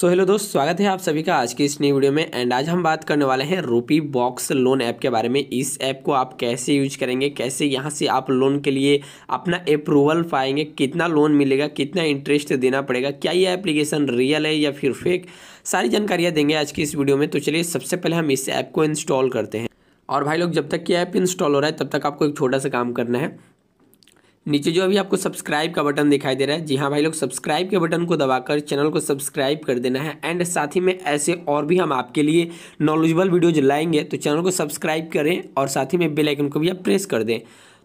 so hello दोस्त स्वागत है आप सभी का आज के इस नई वीडियो में एंड आज हम बात करने वाले हैं रूपी बॉक्स लोन ऐप के बारे में इस ऐप को आप कैसे यूज करेंगे कैसे यहां से आप लोन के लिए अपना अप्रूवल पाएंगे कितना लोन मिलेगा कितना इंटरेस्ट देना पड़ेगा क्या ये एप्लीकेशन रियल है या फिर फेक सारी जानकारियाँ देंगे आज की इस वीडियो में तो चलिए सबसे पहले हम इस ऐप को इंस्टॉल करते हैं और भाई लोग जब तक ये ऐप इंस्टॉल हो रहा है तब तक आपको एक छोटा सा काम करना है नीचे जो अभी आपको सब्सक्राइब का बटन दिखाई दे रहा है जी हाँ भाई लोग सब्सक्राइब के बटन को दबाकर चैनल को सब्सक्राइब कर देना है एंड साथ ही में ऐसे और भी हम आपके लिए नॉलेजेबल वीडियोज लाएंगे तो चैनल को सब्सक्राइब करें और साथ ही में बेल आइकन को भी आप प्रेस कर दें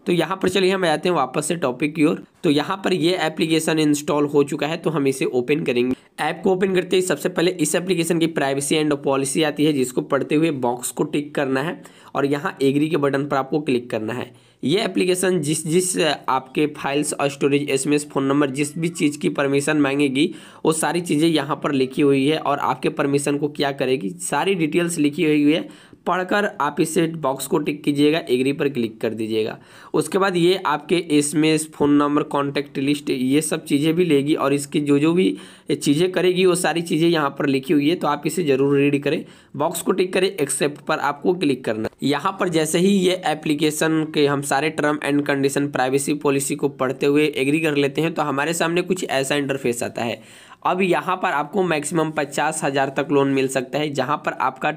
तो यहाँ पर चलिए हम आते हैं वापस से टॉपिक की ओर तो यहाँ पर ये एप्लीकेशन इंस्टॉल हो चुका है तो हम इसे ओपन करेंगे ऐप को ओपन करते ही सबसे पहले इस एप्लीकेशन की प्राइवेसी एंड पॉलिसी आती है जिसको पढ़ते हुए बॉक्स को टिक करना है और यहाँ एग्री के बटन पर आपको क्लिक करना है ये एप्लीकेशन जिस जिस आपके फाइल्स और स्टोरेज एसएमएस फ़ोन नंबर जिस भी चीज़ की परमिशन मांगेगी वो सारी चीज़ें यहाँ पर लिखी हुई है और आपके परमिशन को क्या करेगी सारी डिटेल्स लिखी हुई है पढ़कर आप इसे बॉक्स को टिक कीजिएगा एग्री पर क्लिक कर दीजिएगा उसके बाद ये आपके एस फ़ोन नंबर कॉन्टैक्ट लिस्ट ये सब चीज़ें भी लेगी और इसकी जो जो भी चीज़ें करेगी वो सारी चीज़ें यहाँ पर लिखी हुई है तो आप इसे ज़रूर रीड करें बॉक्स को टिक करें एक्सेप्ट पर आपको क्लिक करना यहाँ पर जैसे ही ये एप्लीकेशन के हम सारे term and condition privacy policy को पढ़ते हुए एग्री कर लेते हैं तो हमारे सामने कुछ ऐसा इंटरफेस आता है अब यहाँ पर आपको मैक्सिमम पचास हज़ार तक लोन मिल सकता है जहाँ पर आपका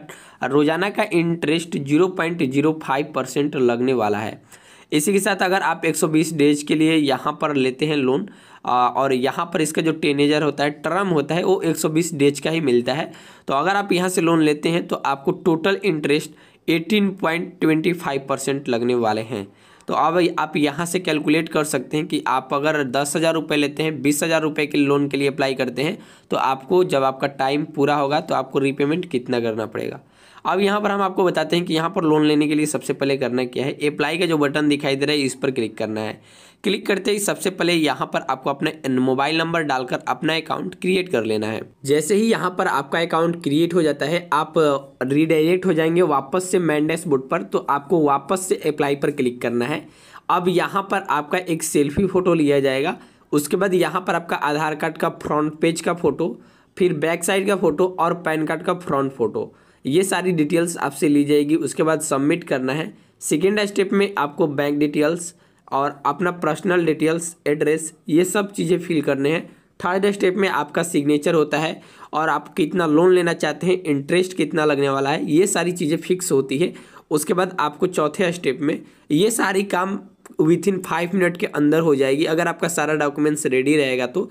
रोज़ाना का interest zero point zero five percent लगने वाला है इसी के साथ अगर आप एक सौ बीस डेज के लिए यहाँ पर लेते हैं लोन और यहाँ पर इसका जो टेनेजर होता है टर्म होता है वो एक सौ बीस डेज का ही मिलता है तो अगर आप यहाँ से लोन लेते हैं तो आपको टोटल इंटरेस्ट फाइव परसेंट लगने वाले हैं तो अब आप यहाँ से कैलकुलेट कर सकते हैं कि आप अगर दस हज़ार रुपये लेते हैं बीस हज़ार रुपये के लोन के लिए अप्लाई करते हैं तो आपको जब आपका टाइम पूरा होगा तो आपको रीपेमेंट कितना करना पड़ेगा अब यहाँ पर हम आपको बताते हैं कि यहाँ पर लोन लेने के लिए सबसे पहले करना क्या है अप्लाई का जो बटन दिखाई दे रहा है इस पर क्लिक करना है क्लिक करते ही सबसे पहले यहाँ पर आपको अपना मोबाइल नंबर डालकर अपना अकाउंट क्रिएट कर लेना है जैसे ही यहाँ पर आपका अकाउंट क्रिएट हो जाता है आप रिडायरेक्ट हो जाएंगे वापस से मैन बोर्ड पर तो आपको वापस से अप्लाई पर क्लिक करना है अब यहाँ पर आपका एक सेल्फी फ़ोटो लिया जाएगा उसके बाद यहाँ पर आपका आधार कार्ड का फ्रंट पेज का फ़ोटो फिर बैक साइड का फ़ोटो और पैन कार्ड का फ्रंट फ़ोटो ये सारी डिटेल्स आपसे ली जाएगी उसके बाद सबमिट करना है सेकेंड स्टेप में आपको बैंक डिटेल्स और अपना पर्सनल डिटेल्स एड्रेस ये सब चीज़ें फिल करने हैं थर्ड स्टेप में आपका सिग्नेचर होता है और आप कितना लोन लेना चाहते हैं इंटरेस्ट कितना लगने वाला है ये सारी चीज़ें फिक्स होती है उसके बाद आपको चौथे स्टेप में ये सारी काम विथ इन फाइव मिनट के अंदर हो जाएगी अगर आपका सारा डॉक्यूमेंट्स रेडी रहेगा तो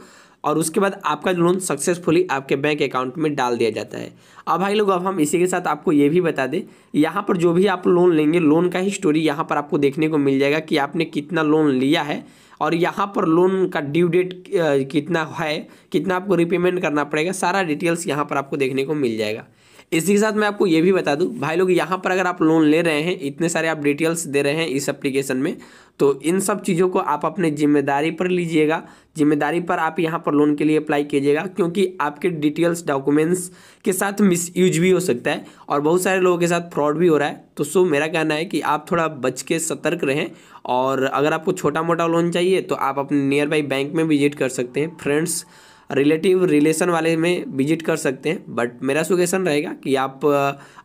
और उसके बाद आपका लोन सक्सेसफुली आपके बैंक अकाउंट में डाल दिया जाता है अब भाई लोग अब हम इसी के साथ आपको ये भी बता दें यहाँ पर जो भी आप लोन लेंगे लोन का ही स्टोरी यहाँ पर आपको देखने को मिल जाएगा कि आपने कितना लोन लिया है और यहाँ पर लोन का ड्यू डेट कितना है कितना आपको रिपेमेंट करना पड़ेगा सारा डिटेल्स यहाँ पर आपको देखने को मिल जाएगा इसी के साथ मैं आपको ये भी बता दूँ भाई लोग यहाँ पर अगर आप लोन ले रहे हैं इतने सारे आप डिटेल्स दे रहे हैं इस एप्लीकेशन में तो इन सब चीज़ों को आप अपने जिम्मेदारी पर लीजिएगा जिम्मेदारी पर आप यहाँ पर लोन के लिए अप्लाई कीजिएगा क्योंकि आपके डिटेल्स डॉक्यूमेंट्स के साथ मिस यूज भी हो सकता है और बहुत सारे लोगों के साथ फ्रॉड भी हो रहा है तो सो मेरा कहना है कि आप थोड़ा बच के सतर्क रहें और अगर आपको छोटा मोटा लोन चाहिए तो आप अपने नियर बाई बैंक में विजिट कर सकते हैं फ्रेंड्स रिलेटिव रिलेशन वाले में विजिट कर सकते हैं बट मेरा सुगेशन रहेगा कि आप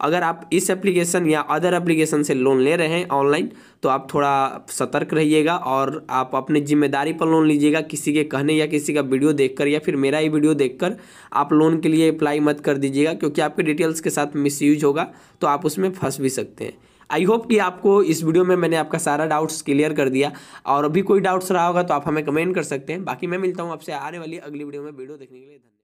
अगर आप इस एप्लीकेशन या अदर एप्लीकेशन से लोन ले रहे हैं ऑनलाइन तो आप थोड़ा सतर्क रहिएगा और आप अपनी जिम्मेदारी पर लोन लीजिएगा किसी के कहने या किसी का वीडियो देखकर या फिर मेरा ही वीडियो देखकर आप लोन के लिए अप्लाई मत कर दीजिएगा क्योंकि आपके डिटेल्स के साथ मिसयूज होगा तो आप उसमें फंस भी सकते हैं आई होप कि आपको इस वीडियो में मैंने आपका सारा डाउट्स क्लियर कर दिया और अभी कोई डाउट्स रहा होगा तो आप हमें कमेंट कर सकते हैं बाकी मैं मिलता हूँ आपसे आने वाली अगली वीडियो में वीडियो देखने के लिए